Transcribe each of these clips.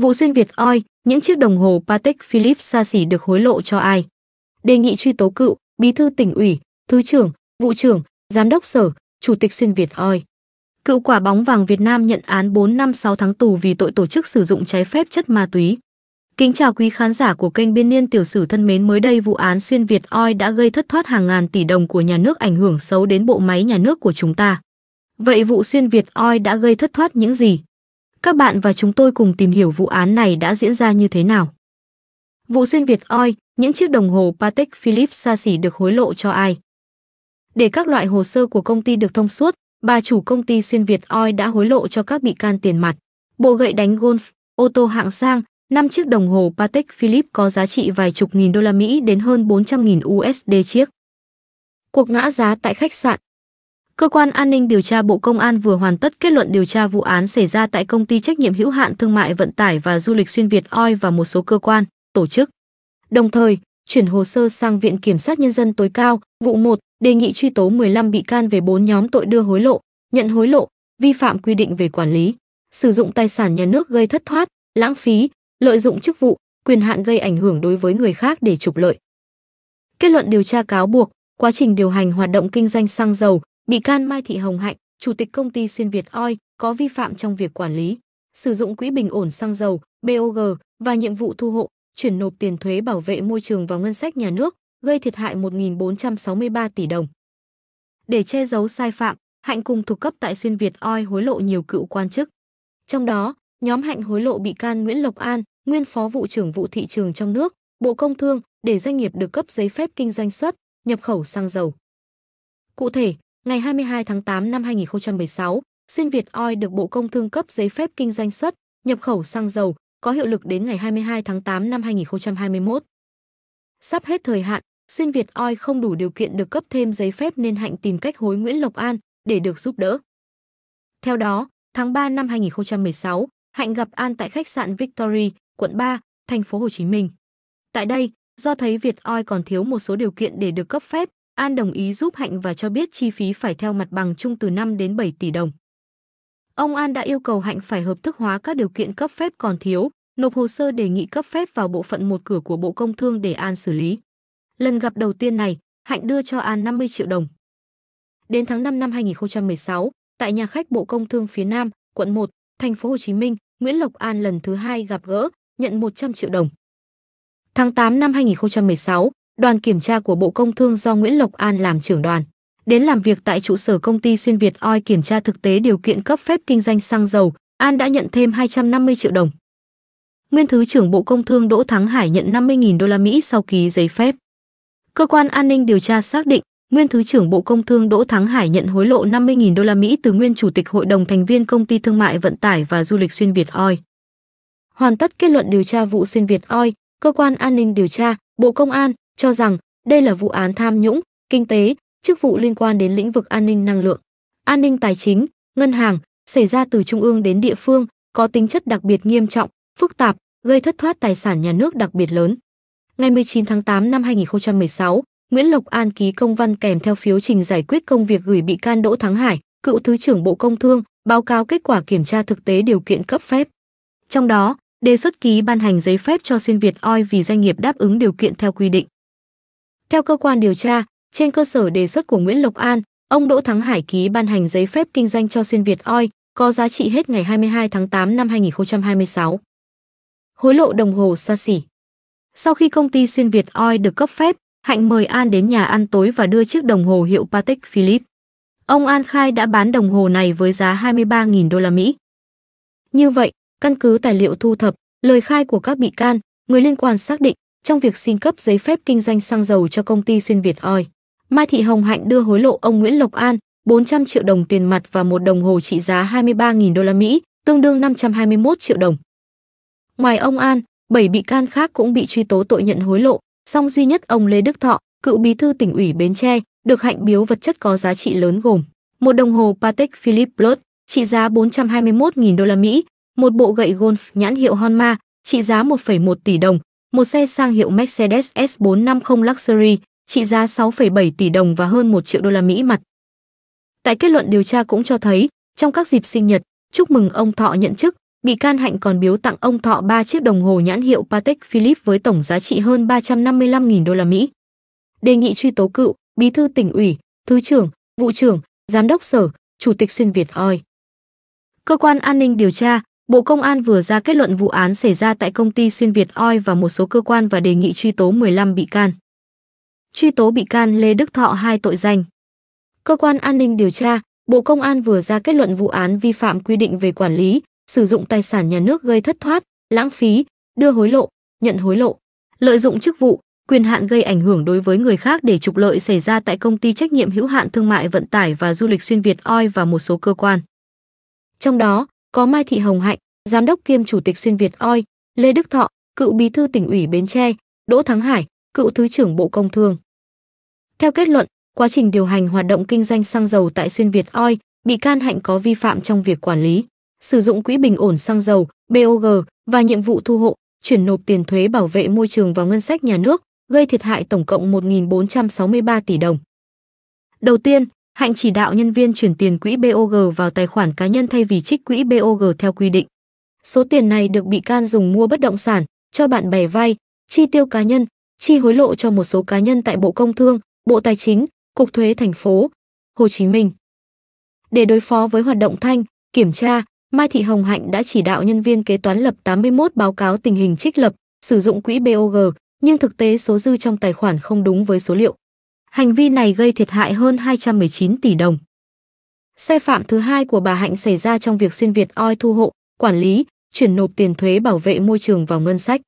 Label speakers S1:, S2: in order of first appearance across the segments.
S1: Vụ xuyên Việt Oi, những chiếc đồng hồ Patek Philippe xa xỉ được hối lộ cho ai? Đề nghị truy tố cựu, bí thư tỉnh ủy, thứ trưởng, vụ trưởng, giám đốc sở, chủ tịch xuyên Việt Oi. Cựu quả bóng vàng Việt Nam nhận án 4 năm 6 tháng tù vì tội tổ chức sử dụng trái phép chất ma túy. Kính chào quý khán giả của kênh Biên niên tiểu sử thân mến, mới đây vụ án xuyên Việt Oi đã gây thất thoát hàng ngàn tỷ đồng của nhà nước ảnh hưởng xấu đến bộ máy nhà nước của chúng ta. Vậy vụ xuyên Việt Oi đã gây thất thoát những gì? Các bạn và chúng tôi cùng tìm hiểu vụ án này đã diễn ra như thế nào. Vụ xuyên Việt Oi, những chiếc đồng hồ Patek Philippe xa xỉ được hối lộ cho ai? Để các loại hồ sơ của công ty được thông suốt, bà chủ công ty xuyên Việt Oi đã hối lộ cho các bị can tiền mặt, bộ gậy đánh golf, ô tô hạng sang, 5 chiếc đồng hồ Patek Philippe có giá trị vài chục nghìn đô la Mỹ đến hơn 400.000 USD chiếc. Cuộc ngã giá tại khách sạn Cơ quan an ninh điều tra Bộ Công an vừa hoàn tất kết luận điều tra vụ án xảy ra tại công ty trách nhiệm hữu hạn thương mại vận tải và du lịch xuyên Việt Oi và một số cơ quan, tổ chức. Đồng thời, chuyển hồ sơ sang Viện Kiểm sát Nhân dân tối cao, vụ 1, đề nghị truy tố 15 bị can về 4 nhóm tội đưa hối lộ, nhận hối lộ, vi phạm quy định về quản lý, sử dụng tài sản nhà nước gây thất thoát, lãng phí, lợi dụng chức vụ, quyền hạn gây ảnh hưởng đối với người khác để trục lợi. Kết luận điều tra cáo buộc, quá trình điều hành hoạt động kinh doanh xăng dầu, Bị can Mai Thị Hồng Hạnh, chủ tịch công ty Xuyên Việt Oil, có vi phạm trong việc quản lý, sử dụng quỹ bình ổn xăng dầu BOG và nhiệm vụ thu hộ, chuyển nộp tiền thuế bảo vệ môi trường vào ngân sách nhà nước, gây thiệt hại 1.463 tỷ đồng. Để che giấu sai phạm, Hạnh cùng thuộc cấp tại Xuyên Việt Oil hối lộ nhiều cựu quan chức. Trong đó, nhóm Hạnh hối lộ bị can Nguyễn Lộc An, nguyên phó vụ trưởng vụ thị trường trong nước, Bộ Công Thương để doanh nghiệp được cấp giấy phép kinh doanh xuất, nhập khẩu xăng dầu. Cụ thể, Ngày 22 tháng 8 năm 2016, xuyên Việt Oi được Bộ Công Thương cấp giấy phép kinh doanh xuất, nhập khẩu xăng dầu, có hiệu lực đến ngày 22 tháng 8 năm 2021. Sắp hết thời hạn, xuyên Việt Oi không đủ điều kiện được cấp thêm giấy phép nên Hạnh tìm cách hối Nguyễn Lộc An để được giúp đỡ. Theo đó, tháng 3 năm 2016, Hạnh gặp An tại khách sạn Victory, quận 3, thành phố Hồ Chí Minh. Tại đây, do thấy Việt Oi còn thiếu một số điều kiện để được cấp phép, An đồng ý giúp Hạnh và cho biết chi phí phải theo mặt bằng chung từ 5 đến 7 tỷ đồng. Ông An đã yêu cầu Hạnh phải hợp thức hóa các điều kiện cấp phép còn thiếu, nộp hồ sơ đề nghị cấp phép vào bộ phận một cửa của Bộ Công Thương để An xử lý. Lần gặp đầu tiên này, Hạnh đưa cho An 50 triệu đồng. Đến tháng 5 năm 2016, tại nhà khách Bộ Công Thương phía Nam, quận 1, thành phố Hồ Chí Minh, Nguyễn Lộc An lần thứ hai gặp gỡ, nhận 100 triệu đồng. Tháng 8 năm 2016, đoàn kiểm tra của Bộ Công Thương do Nguyễn Lộc An làm trưởng đoàn, đến làm việc tại trụ sở công ty Xuyên Việt Oi kiểm tra thực tế điều kiện cấp phép kinh doanh xăng dầu, An đã nhận thêm 250 triệu đồng. Nguyên Thứ trưởng Bộ Công Thương Đỗ Thắng Hải nhận 50.000 đô la Mỹ sau ký giấy phép. Cơ quan an ninh điều tra xác định, Nguyên Thứ trưởng Bộ Công Thương Đỗ Thắng Hải nhận hối lộ 50.000 đô la Mỹ từ nguyên chủ tịch hội đồng thành viên công ty thương mại vận tải và du lịch xuyên Việt Oi. Hoàn tất kết luận điều tra vụ xuyên Việt Oi, cơ quan an ninh điều tra, Bộ Công an cho rằng đây là vụ án tham nhũng, kinh tế, chức vụ liên quan đến lĩnh vực an ninh năng lượng, an ninh tài chính, ngân hàng, xảy ra từ trung ương đến địa phương, có tính chất đặc biệt nghiêm trọng, phức tạp, gây thất thoát tài sản nhà nước đặc biệt lớn. Ngày 19 tháng 8 năm 2016, Nguyễn Lộc An ký công văn kèm theo phiếu trình giải quyết công việc gửi bị can Đỗ Thắng Hải, cựu Thứ trưởng Bộ Công Thương, báo cáo kết quả kiểm tra thực tế điều kiện cấp phép. Trong đó, đề xuất ký ban hành giấy phép cho xuyên Việt oi vì doanh nghiệp đáp ứng điều kiện theo quy định. Theo cơ quan điều tra, trên cơ sở đề xuất của Nguyễn Lộc An, ông Đỗ Thắng Hải ký ban hành giấy phép kinh doanh cho Xuyên Việt Oi có giá trị hết ngày 22 tháng 8 năm 2026. Hối lộ đồng hồ xa xỉ Sau khi công ty Xuyên Việt Oi được cấp phép, Hạnh mời An đến nhà ăn tối và đưa chiếc đồng hồ hiệu Patek Philippe. Ông An khai đã bán đồng hồ này với giá 23.000 đô la Mỹ. Như vậy, căn cứ tài liệu thu thập, lời khai của các bị can, người liên quan xác định trong việc xin cấp giấy phép kinh doanh xăng dầu cho công ty xuyên Việt oi Mai Thị Hồng Hạnh đưa hối lộ ông Nguyễn Lộc An 400 triệu đồng tiền mặt và một đồng hồ trị giá 23.000 đô la Mỹ, tương đương 521 triệu đồng. Ngoài ông An, 7 bị can khác cũng bị truy tố tội nhận hối lộ, song duy nhất ông Lê Đức Thọ, cựu bí thư tỉnh ủy Bến Tre, được hạnh biếu vật chất có giá trị lớn gồm một đồng hồ Patek Philippe Plus trị giá 421.000 đô la Mỹ, một bộ gậy golf nhãn hiệu Honma trị giá 1,1 tỷ đồng một xe sang hiệu Mercedes S450 Luxury trị giá 6,7 tỷ đồng và hơn 1 triệu đô la Mỹ mặt. Tại kết luận điều tra cũng cho thấy, trong các dịp sinh nhật, chúc mừng ông Thọ nhận chức, bị can Hạnh còn biếu tặng ông Thọ 3 chiếc đồng hồ nhãn hiệu Patek Philippe với tổng giá trị hơn 355.000 đô la Mỹ. Đề nghị truy tố cựu, bí thư tỉnh ủy, thứ trưởng, vụ trưởng, giám đốc sở, chủ tịch xuyên Việt Oi. Cơ quan an ninh điều tra, Bộ Công an vừa ra kết luận vụ án xảy ra tại công ty Xuyên Việt Oi và một số cơ quan và đề nghị truy tố 15 bị can. Truy tố bị can Lê Đức Thọ hai tội danh. Cơ quan an ninh điều tra, Bộ Công an vừa ra kết luận vụ án vi phạm quy định về quản lý, sử dụng tài sản nhà nước gây thất thoát, lãng phí, đưa hối lộ, nhận hối lộ, lợi dụng chức vụ, quyền hạn gây ảnh hưởng đối với người khác để trục lợi xảy ra tại công ty trách nhiệm hữu hạn thương mại vận tải và du lịch xuyên Việt Oi và một số cơ quan. Trong đó, có Mai Thị Hồng Hạnh, giám đốc kiêm chủ tịch xuyên Việt Oi, Lê Đức Thọ, cựu bí thư tỉnh ủy Bến Tre, Đỗ Thắng Hải, cựu thứ trưởng Bộ Công Thương. Theo kết luận, quá trình điều hành hoạt động kinh doanh xăng dầu tại xuyên Việt Oi, bị can Hạnh có vi phạm trong việc quản lý, sử dụng quỹ bình ổn xăng dầu BOG và nhiệm vụ thu hộ, chuyển nộp tiền thuế bảo vệ môi trường vào ngân sách nhà nước, gây thiệt hại tổng cộng 1.463 tỷ đồng. Đầu tiên, Hạnh chỉ đạo nhân viên chuyển tiền quỹ BOG vào tài khoản cá nhân thay vì trích quỹ BOG theo quy định. Số tiền này được bị can dùng mua bất động sản, cho bạn bè vay, chi tiêu cá nhân, chi hối lộ cho một số cá nhân tại Bộ Công Thương, Bộ Tài chính, Cục Thuế thành phố Hồ Chí Minh. Để đối phó với hoạt động thanh, kiểm tra, Mai Thị Hồng Hạnh đã chỉ đạo nhân viên kế toán lập 81 báo cáo tình hình trích lập, sử dụng quỹ BOG, nhưng thực tế số dư trong tài khoản không đúng với số liệu. Hành vi này gây thiệt hại hơn 219 tỷ đồng. Sai phạm thứ hai của bà Hạnh xảy ra trong việc xuyên Việt Oil thu hộ, quản lý, chuyển nộp tiền thuế bảo vệ môi trường vào ngân sách.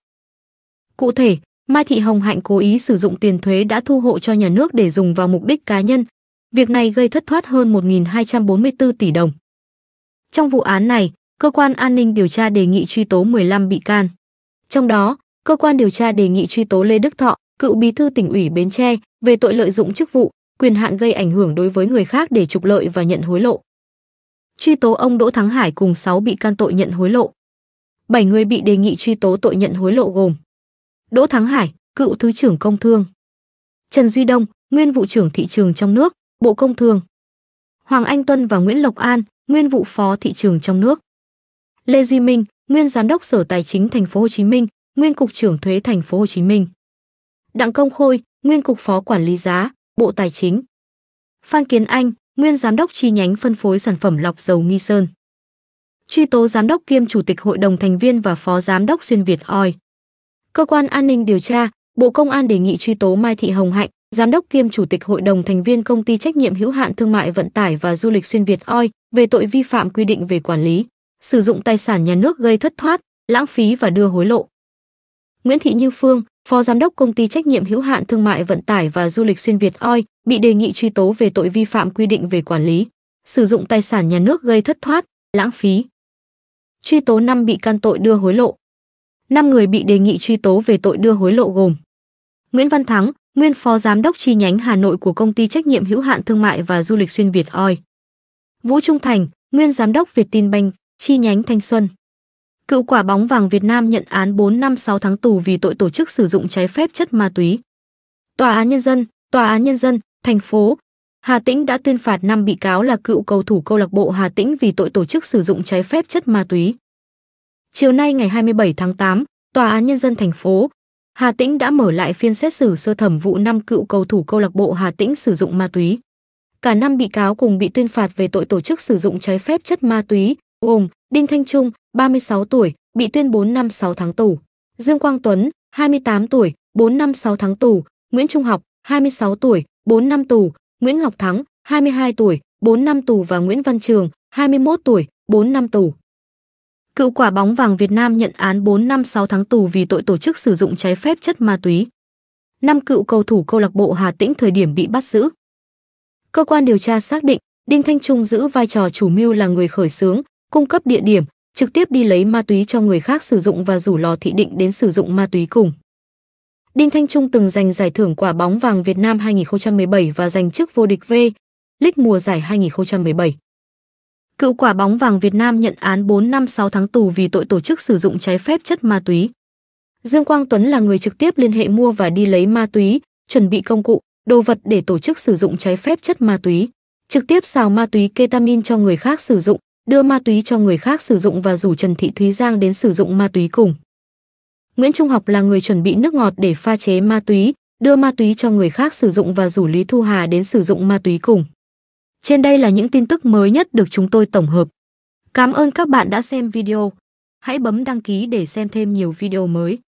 S1: Cụ thể, Mai Thị Hồng Hạnh cố ý sử dụng tiền thuế đã thu hộ cho nhà nước để dùng vào mục đích cá nhân. Việc này gây thất thoát hơn 1.244 tỷ đồng. Trong vụ án này, cơ quan an ninh điều tra đề nghị truy tố 15 bị can. Trong đó, cơ quan điều tra đề nghị truy tố Lê Đức Thọ, cựu bí thư tỉnh ủy Bến Tre về tội lợi dụng chức vụ, quyền hạn gây ảnh hưởng đối với người khác để trục lợi và nhận hối lộ. Truy tố ông Đỗ Thắng Hải cùng 6 bị can tội nhận hối lộ. 7 người bị đề nghị truy tố tội nhận hối lộ gồm Đỗ Thắng Hải, cựu thứ trưởng công thương, Trần Duy Đông, nguyên vụ trưởng thị trường trong nước, Bộ Công Thương, Hoàng Anh Tuân và Nguyễn Lộc An, nguyên vụ phó thị trường trong nước, Lê Duy Minh, nguyên giám đốc Sở Tài chính Thành phố Hồ Chí Minh, nguyên cục trưởng thuế Thành phố Hồ Chí Minh. Đặng Công Khôi, nguyên cục phó quản lý giá, Bộ Tài chính. Phan Kiến Anh, nguyên giám đốc chi nhánh phân phối sản phẩm lọc dầu Nghi Sơn. Truy tố giám đốc kiêm chủ tịch hội đồng thành viên và phó giám đốc xuyên Việt oi Cơ quan an ninh điều tra, Bộ Công an đề nghị truy tố Mai Thị Hồng Hạnh, giám đốc kiêm chủ tịch hội đồng thành viên công ty trách nhiệm hữu hạn thương mại vận tải và du lịch xuyên Việt oi về tội vi phạm quy định về quản lý, sử dụng tài sản nhà nước gây thất thoát, lãng phí và đưa hối lộ. Nguyễn Thị Như Phương, Phó Giám đốc Công ty Trách nhiệm hữu hạn Thương mại Vận tải và Du lịch Xuyên Việt OI bị đề nghị truy tố về tội vi phạm quy định về quản lý, sử dụng tài sản nhà nước gây thất thoát, lãng phí. Truy tố 5 bị can tội đưa hối lộ. 5 người bị đề nghị truy tố về tội đưa hối lộ gồm Nguyễn Văn Thắng, nguyên Phó Giám đốc chi nhánh Hà Nội của Công ty Trách nhiệm hữu hạn Thương mại và Du lịch Xuyên Việt OI. Vũ Trung Thành, nguyên Giám đốc Việt Tin Banh, chi nhánh Thanh Xuân. Cựu quả bóng vàng Việt Nam nhận án 4 năm 6 tháng tù vì tội tổ chức sử dụng trái phép chất ma túy. Tòa án nhân dân, Tòa án nhân dân, thành phố Hà Tĩnh đã tuyên phạt 5 bị cáo là cựu cầu thủ câu lạc bộ Hà Tĩnh vì tội tổ chức sử dụng trái phép chất ma túy. Chiều nay ngày 27 tháng 8, Tòa án nhân dân thành phố Hà Tĩnh đã mở lại phiên xét xử sơ thẩm vụ năm cựu cầu thủ câu lạc bộ Hà Tĩnh sử dụng ma túy. Cả năm bị cáo cùng bị tuyên phạt về tội tổ chức sử dụng trái phép chất ma túy, gồm Đinh Thanh Trung, 36 tuổi, bị tuyên 4 năm 6 tháng tù. Dương Quang Tuấn, 28 tuổi, 4 năm 6 tháng tù. Nguyễn Trung Học, 26 tuổi, 4 năm tù. Nguyễn Ngọc Thắng, 22 tuổi, 4 năm tù và Nguyễn Văn Trường, 21 tuổi, 4 năm tù. Cựu quả bóng vàng Việt Nam nhận án 4 năm 6 tháng tù vì tội tổ chức sử dụng trái phép chất ma túy. Năm cựu cầu thủ câu lạc bộ Hà Tĩnh thời điểm bị bắt giữ. Cơ quan điều tra xác định Đinh Thanh Trung giữ vai trò chủ mưu là người khởi xướng, cung cấp địa điểm, trực tiếp đi lấy ma túy cho người khác sử dụng và rủ lò thị định đến sử dụng ma túy cùng. Đinh Thanh Trung từng giành giải thưởng quả bóng vàng Việt Nam 2017 và giành chức vô địch V League mùa giải 2017. Cựu quả bóng vàng Việt Nam nhận án 4 năm 6 tháng tù vì tội tổ chức sử dụng trái phép chất ma túy. Dương Quang Tuấn là người trực tiếp liên hệ mua và đi lấy ma túy, chuẩn bị công cụ, đồ vật để tổ chức sử dụng trái phép chất ma túy, trực tiếp xào ma túy ketamin cho người khác sử dụng, đưa ma túy cho người khác sử dụng và rủ Trần Thị Thúy Giang đến sử dụng ma túy cùng. Nguyễn Trung Học là người chuẩn bị nước ngọt để pha chế ma túy, đưa ma túy cho người khác sử dụng và rủ Lý Thu Hà đến sử dụng ma túy cùng. Trên đây là những tin tức mới nhất được chúng tôi tổng hợp. Cảm ơn các bạn đã xem video. Hãy bấm đăng ký để xem thêm nhiều video mới.